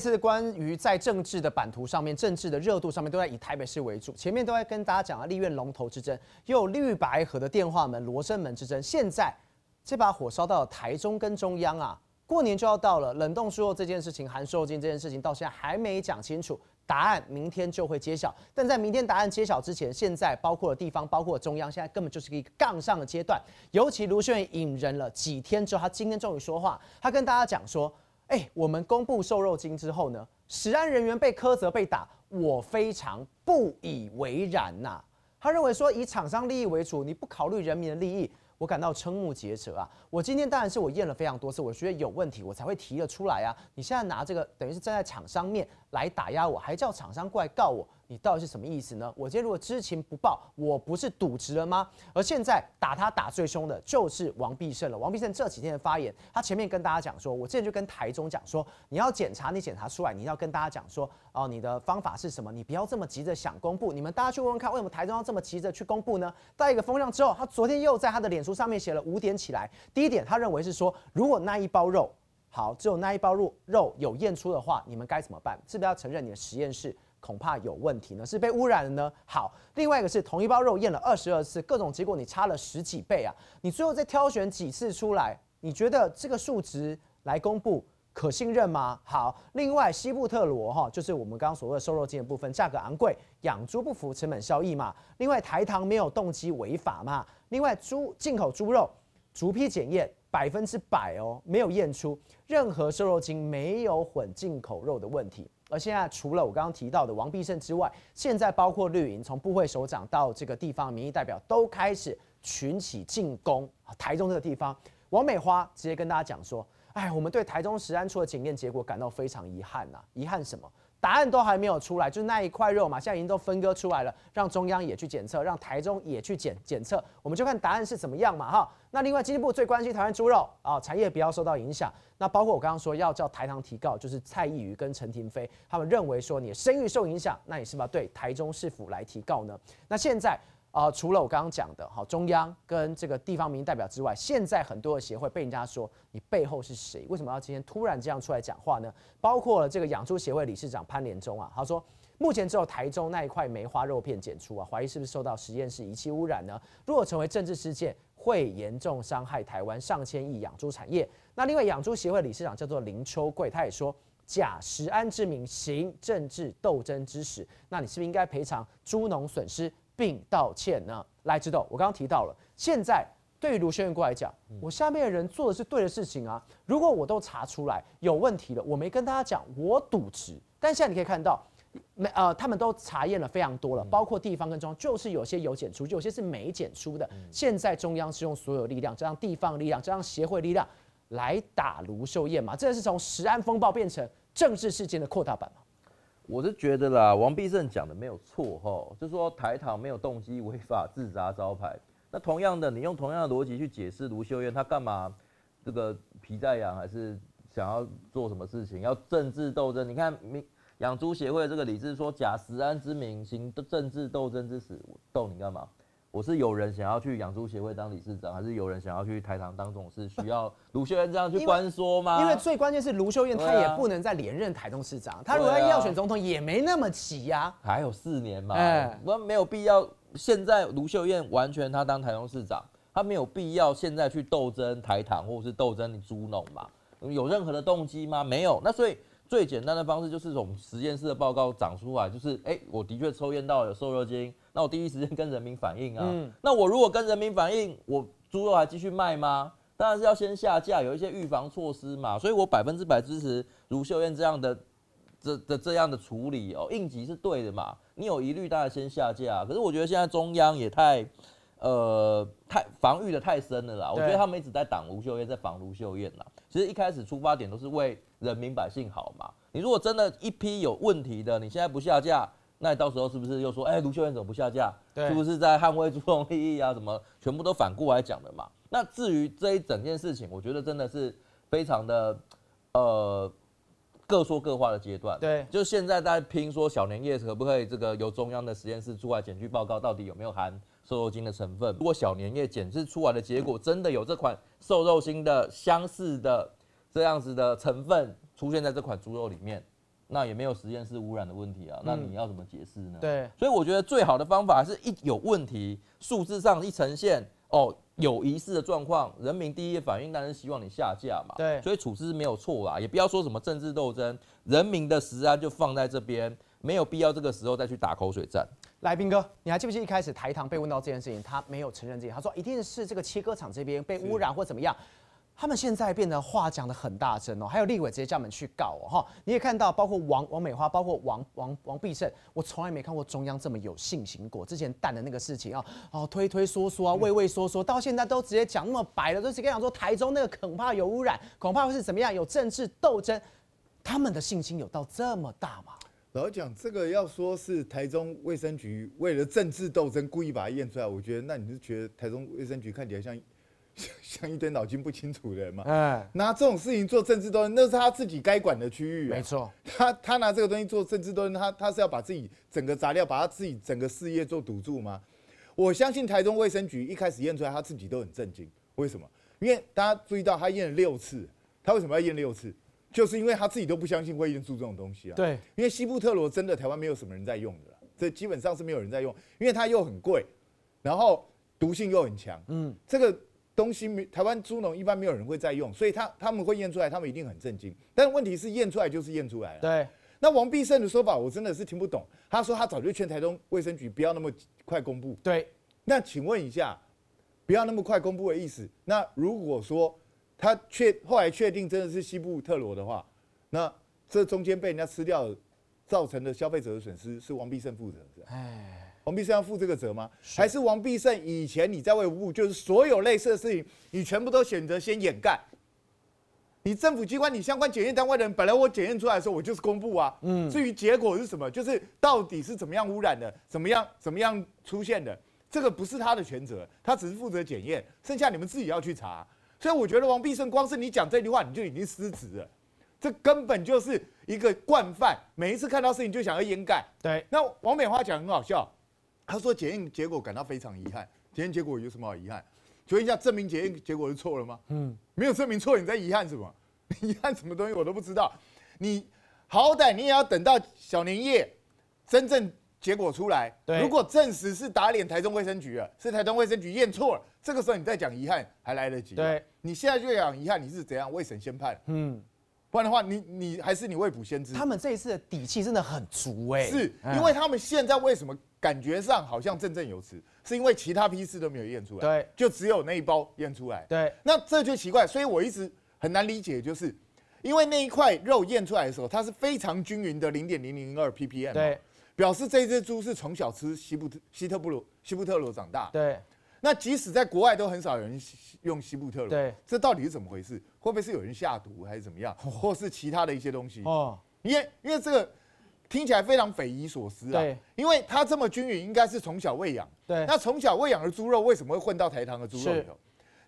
这是关于在政治的版图上面、政治的热度上面，都在以台北市为主。前面都在跟大家讲啊，立院龙头之争，又有绿白河的电话门、罗生门之争。现在这把火烧到了台中跟中央啊，过年就要到了，冷冻猪肉这件事情、含瘦肉精这件事情，到现在还没讲清楚，答案明天就会揭晓。但在明天答案揭晓之前，现在包括了地方、包括中央，现在根本就是一个杠上的阶段。尤其卢秀莹隐忍了几天之后，他今天终于说话，他跟大家讲说。哎，我们公布瘦肉精之后呢，食案人员被苛责被打，我非常不以为然呐。他认为说以厂商利益为主，你不考虑人民的利益，我感到瞠目结舌啊。我今天当然是我验了非常多次，我觉得有问题，我才会提了出来啊。你现在拿这个等于是站在厂商面来打压我，还叫厂商过来告我。你到底是什么意思呢？我今天如果知情不报，我不是渎职了吗？而现在打他打最凶的就是王必胜了。王必胜这几天的发言，他前面跟大家讲说，我之前就跟台中讲说，你要检查，你检查出来，你要跟大家讲说，哦，你的方法是什么？你不要这么急着想公布。你们大家去问问看，为什么台中要这么急着去公布呢？带一个风向之后，他昨天又在他的脸书上面写了五点起来。第一点，他认为是说，如果那一包肉好，只有那一包肉肉有验出的话，你们该怎么办？是不是要承认你的实验室？恐怕有问题呢，是被污染了呢。好，另外一个是同一包肉验了二十二次，各种结果你差了十几倍啊！你最后再挑选几次出来，你觉得这个数值来公布可信任吗？好，另外西部特罗哈就是我们刚刚所谓的瘦肉精的部分，价格昂贵，养猪不服成本效益嘛。另外台糖没有动机违法嘛？另外猪进口猪肉。逐批检验百分之百哦，没有验出任何瘦肉精，没有混进口肉的问题。而现在除了我刚刚提到的王必胜之外，现在包括绿营，从部会首长到这个地方民意代表，都开始群起进攻台中这个地方。王美花直接跟大家讲说：，哎，我们对台中石安处的检验结果感到非常遗憾呐，遗憾什么？答案都还没有出来，就是那一块肉嘛，现在已经都分割出来了，让中央也去检测，让台中也去检检测，我们就看答案是怎么样嘛，哈。那另外，经济部最关心台湾猪肉啊产业不要受到影响，那包括我刚刚说要叫台糖提告，就是蔡义宇跟陈廷飞他们认为说你的声誉受影响，那你是要对台中市府来提告呢？那现在。啊，除了我刚刚讲的，哈，中央跟这个地方民意代表之外，现在很多的协会被人家说你背后是谁？为什么要今天突然这样出来讲话呢？包括了这个养猪协会理事长潘连忠啊，他说目前只有台中那一块梅花肉片检出啊，怀疑是不是受到实验室仪器污染呢？如果成为政治事件，会严重伤害台湾上千亿养猪产业。那另外养猪协会理事长叫做林秋贵，他也说，假食安之名，行政治斗争之实，那你是不是应该赔偿猪农损失？并道歉呢？来，指导我刚刚提到了，现在对于卢秀燕过来讲，我下面的人做的是对的事情啊。如果我都查出来有问题了，我没跟大家讲，我赌职。但现在你可以看到，没呃，他们都查验了非常多了，包括地方跟中央，就是有些有检出，有些是没检出的。现在中央是用所有力量，加上地方力量，加上协会力量，来打卢秀燕嘛？这是从十安风暴变成政治事件的扩大版嘛？我是觉得啦，王必胜讲的没有错哈，就说台糖没有动机违法自砸招牌。那同样的，你用同样的逻辑去解释卢秀燕，他干嘛？这个皮在痒，还是想要做什么事情？要政治斗争？你看民养猪协会这个李智说假食安之名行政治斗争之实，逗你干嘛？我是有人想要去养猪协会当理事长，还是有人想要去台糖当董事？需要卢秀燕这样去关说吗？因为最关键是卢秀燕，她也不能再连任台东市长。她如果要选总统，也没那么急呀。还有四年嘛，我没有必要。现在卢秀燕完全她当台东市长，她没有必要现在去斗争台糖，或是斗争猪农嘛？有任何的动机吗？没有。那所以。最简单的方式就是从实验室的报告长出来，就是哎，我的确抽烟到有瘦肉精，那我第一时间跟人民反映啊。那我如果跟人民反映，我猪肉还继续卖吗？当然是要先下架，有一些预防措施嘛。所以我百分之百支持卢秀燕这样的这的这样的处理哦，应急是对的嘛。你有疑虑，大家先下架。可是我觉得现在中央也太。呃，太防御的太深了啦！我觉得他们一直在挡卢秀燕，在防卢秀燕啦。其实一开始出发点都是为人民百姓好嘛。你如果真的一批有问题的，你现在不下架，那你到时候是不是又说，哎，卢秀燕怎么不下架？是不是在捍卫股东利益啊？什么，全部都反过来讲的嘛。那至于这一整件事情，我觉得真的是非常的，呃。各说各话的阶段，对，就现在在拼说小年夜可不可以这个由中央的实验室出来检具报告，到底有没有含瘦肉精的成分？如果小年夜检制出来的结果真的有这款瘦肉精的相似的这样子的成分出现在这款猪肉里面，那也没有实验室污染的问题啊，那你要怎么解释呢？对，所以我觉得最好的方法是一有问题数字上一呈现。哦，有疑似的状况，人民第一反应当然是希望你下架嘛。对，所以处置是没有错啦，也不要说什么政治斗争，人民的食安就放在这边，没有必要这个时候再去打口水战。来，斌哥，你还记不记得一开始台糖被问到这件事情，他没有承认自己，他说一定是这个切割厂这边被污染或怎么样。他们现在变得话讲的很大声哦，还有立委直接叫们去告哦哈。你也看到，包括王王美花，包括王王王必胜，我从来没看过中央这么有信心过。之前淡的那个事情啊，哦推推说说啊，畏畏缩缩，到现在都直接讲那么白了，都直接讲说台中那个恐怕有污染，恐怕会是怎么样有政治斗争，他们的信心有到这么大吗？老蒋，这个要说是台中卫生局为了政治斗争故意把它验出来，我觉得那你是觉得台中卫生局看起来像。像一堆脑筋不清楚的人嘛，哎，拿这种事情做政治斗争，那是他自己该管的区域。没错，他他拿这个东西做政治斗争，他他是要把自己整个杂料，把他自己整个事业做赌注吗？我相信台中卫生局一开始验出来，他自己都很震惊。为什么？因为大家注意到他验了六次，他为什么要验六次？就是因为他自己都不相信会验出这种东西啊。对，因为西部特罗真的台湾没有什么人在用的，了，这基本上是没有人在用，因为它又很贵，然后毒性又很强。嗯，这个。东西没台湾猪农一般没有人会再用，所以他他们会验出来，他们一定很震惊。但问题是验出来就是验出来了。对。那王必胜的说法，我真的是听不懂。他说他早就劝台东卫生局不要那么快公布。对。那请问一下，不要那么快公布的意思？那如果说他确后来确定真的是西部特罗的话，那这中间被人家吃掉造成的消费者的损失，是王必胜负责是哎。王必胜要负这个责吗？还是王必胜以前你在为五五，就是所有类似的事情，你全部都选择先掩盖。你政府机关，你相关检验单位的人，本来我检验出来的时候，我就是公布啊。嗯，至于结果是什么，就是到底是怎么样污染的，怎么样怎么样出现的，这个不是他的全责，他只是负责检验，剩下你们自己要去查。所以我觉得王必胜光是你讲这句话，你就已经失职了。这根本就是一个惯犯，每一次看到事情就想要掩盖。对，那王美花讲很好笑。他说检验结果感到非常遗憾，检验结果有什么好遗憾？请问一下证明检验结果是错了吗？嗯，没有证明错，你在遗憾什么？遗憾什么东西我都不知道。你好歹你也要等到小年夜，真正结果出来。如果证实是打脸台中卫生局了，是台中卫生局验错了，这个时候你再讲遗憾还来得及。对，你现在就讲遗憾，你是怎样未审先判？嗯，不然的话，你你还是你未卜先知。他们这一次的底气真的很足哎，是因为他们现在为什么？感觉上好像振振有词，是因为其他批次都没有验出来，对，就只有那一包验出来，对，那这就奇怪，所以我一直很难理解，就是因为那一块肉验出来的时候，它是非常均匀的零点零零二 ppm，对，表示这只猪是从小吃西布特西特布鲁西布特罗长大，对，那即使在国外都很少有人用西布特罗，对，这到底是怎么回事？会不会是有人下毒还是怎么样，或是其他的一些东西？哦，因为因为这个。听起来非常匪夷所思啊！对，因为它这么均匀，应该是从小喂养。对，那从小喂养的猪肉为什么会混到台糖的猪肉里头？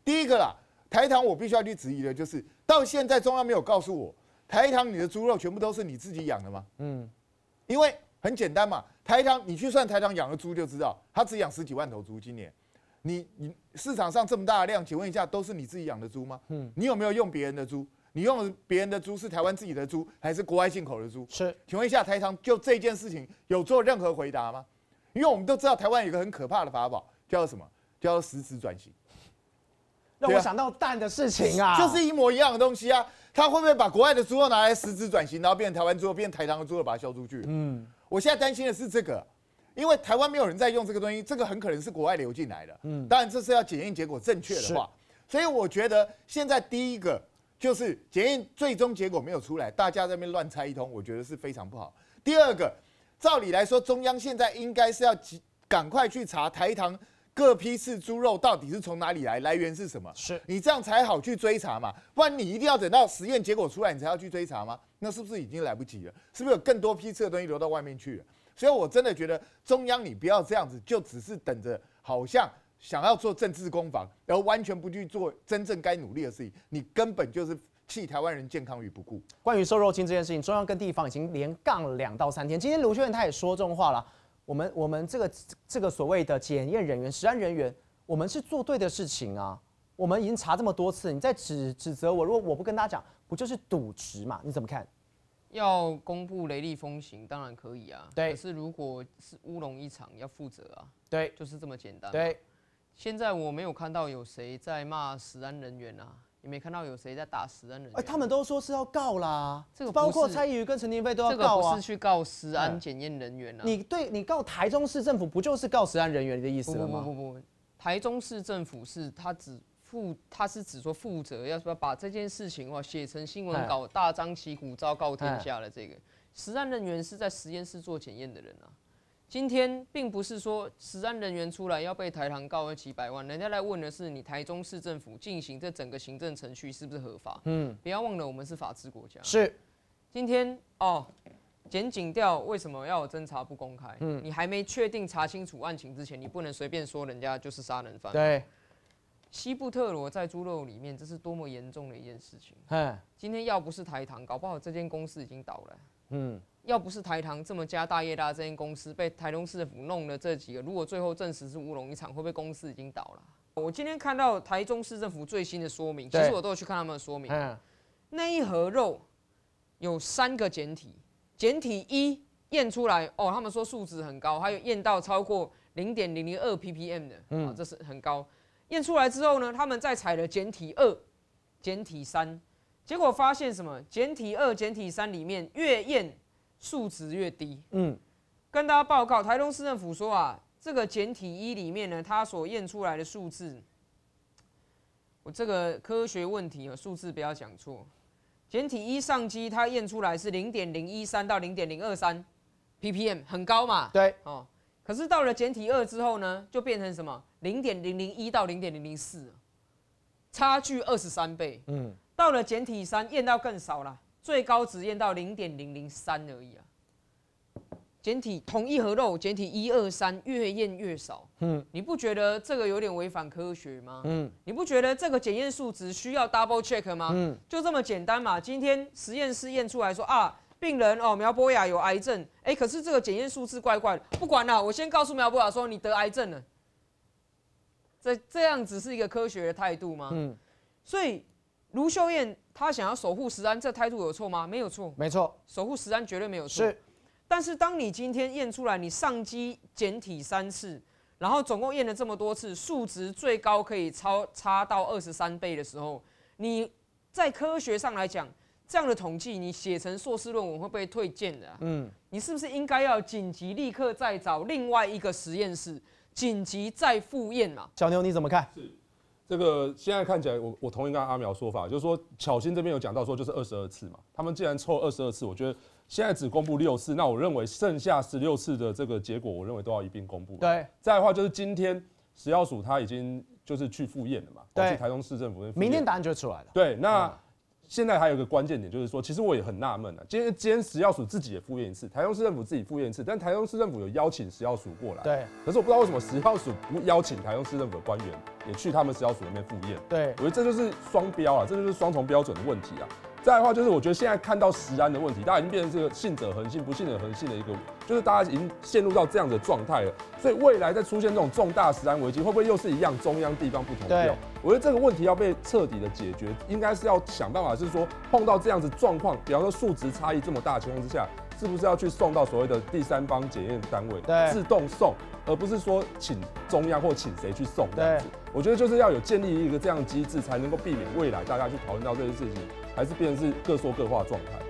第一个啦，台糖我必须要去质疑的，就是到现在中央没有告诉我，台糖你的猪肉全部都是你自己养的吗？嗯，因为很简单嘛，台糖你去算台糖养的猪就知道，他只养十几万头猪，今年，你你市场上这么大的量，请问一下，都是你自己养的猪吗？嗯，你有没有用别人的猪？你用别人的猪是台湾自己的猪还是国外进口的猪？是，请问一下台糖就这件事情有做任何回答吗？因为我们都知道台湾有一个很可怕的法宝，叫什么？叫实质转型。让我想到蛋的事情啊，就是一模一样的东西啊。他会不会把国外的猪肉拿来实质转型，然后变成台湾猪肉，变成台糖的猪肉把它销出去？嗯，我现在担心的是这个，因为台湾没有人在用这个东西，这个很可能是国外流进来的。嗯，当然这是要检验结果正确的话。所以我觉得现在第一个。就是检验最终结果没有出来，大家在那边乱猜一通，我觉得是非常不好。第二个，照理来说，中央现在应该是要急，赶快去查台糖各批次猪肉到底是从哪里来，来源是什么，是你这样才好去追查嘛？不然你一定要等到实验结果出来，你才要去追查吗？那是不是已经来不及了？是不是有更多批次的东西流到外面去了？所以我真的觉得，中央你不要这样子，就只是等着，好像。想要做政治攻防，然后完全不去做真正该努力的事情，你根本就是弃台湾人健康于不顾。关于瘦肉精这件事情，中央跟地方已经连杠两到三天。今天卢秀燕他也说这种话了。我们我们这个这个所谓的检验人员、实验人员，我们是做对的事情啊。我们已经查这么多次，你在指指责我，如果我不跟大家讲，不就是渎职嘛？你怎么看？要公布雷厉风行，当然可以啊。对，可是如果是乌龙一场，要负责啊。对，就是这么简单。对。现在我没有看到有谁在骂实安人员呐，也没看到有谁在打实安人员。哎，他们都说是要告啦，这个包括蔡依瑜跟陈廷沛都要告啊。这个不是去告实安检验人员啊。你对你告台中市政府，不就是告实安人员的意思了吗？不不不不，台中市政府是他只负，他是只说负责，要说把这件事情的话写成新闻稿，大张旗鼓昭告天下了？这个实案人员是在实验室做检验的人啊。今天并不是说治案人员出来要被台糖告了几百万，人家来问的是你台中市政府进行这整个行政程序是不是合法？嗯，不要忘了我们是法治国家。是，今天哦，检警调为什么要有侦查不公开？嗯，你还没确定查清楚案情之前，你不能随便说人家就是杀人犯。对，西部特罗在猪肉里面，这是多么严重的一件事情。嗯，今天要不是台糖，搞不好这间公司已经倒了。嗯，要不是台糖这么家大业大，这间公司被台中市政府弄了这几个，如果最后证实是乌龙一场，会不会公司已经倒了？我今天看到台中市政府最新的说明，其实我都有去看他们的说明。嗯，那一盒肉有三个简体，简体一验出来，哦，他们说数值很高，还有验到超过零点零零二 ppm 的，嗯，这是很高。验出来之后呢，他们再采了简体二、简体三。结果发现什么？简体二、简体三里面越验数值越低。嗯，跟大家报告，台东市政府说啊，这个简体一里面呢，它所验出来的数字，我这个科学问题啊，数字不要讲错。简体一上机它验出来是零点零一三到零点零二三 ppm，很高嘛？对，哦。可是到了简体二之后呢，就变成什么？零点零零一到零点零零四，差距二十三倍。嗯。到了简体三验到更少了，最高只验到零点零零三而已啊。简体同一盒肉，简体一二三越验越少。嗯，你不觉得这个有点违反科学吗？嗯，你不觉得这个检验数值需要 double check 吗？嗯，就这么简单嘛。今天实验室验出来说啊，病人哦苗博雅有癌症，哎，可是这个检验数字怪怪。的，不管了，我先告诉苗博雅说你得癌症了。这这样只是一个科学的态度吗？嗯，所以。卢秀燕她想要守护石安，这态度有错吗？没有错，没错，守护石安绝对没有错。是，但是当你今天验出来，你上机检体三次，然后总共验了这么多次，数值最高可以超差到二十三倍的时候，你在科学上来讲，这样的统计你写成硕士论文会被退件的。嗯，你是不是应该要紧急立刻再找另外一个实验室，紧急再复验嘛？小牛你怎么看？是。这个现在看起来，我我同意刚刚阿苗说法，就是说巧心这边有讲到说就是二十二次嘛，他们既然凑二十二次，我觉得现在只公布六次，那我认为剩下十六次的这个结果，我认为都要一并公布。对，再的话就是今天食药署他已经就是去赴宴了嘛，对，台中市政府明天答案就出来了。对，那。现在还有一个关键点，就是说，其实我也很纳闷啊。今天，食药署自己也赴宴一次，台中市政府自己赴宴一次，但台中市政府有邀请食药署过来，对。可是我不知道为什么食药署不邀请台中市政府的官员也去他们食药署那边赴宴，对。我觉得这就是双标啊，这就是双重标准的问题啊。再的话，就是我觉得现在看到食安的问题，大家已经变成这个信者恒信，不信者恒信的一个，就是大家已经陷入到这样的状态了。所以未来再出现这种重大食安危机，会不会又是一样中央地方不同调？我觉得这个问题要被彻底的解决，应该是要想办法，就是说碰到这样子状况，比方说数值差异这么大的情况之下，是不是要去送到所谓的第三方检验单位，自动送，而不是说请中央或请谁去送？子？我觉得就是要有建立一个这样的机制，才能够避免未来大家去讨论到这些事情。还是变成是各说各话状态。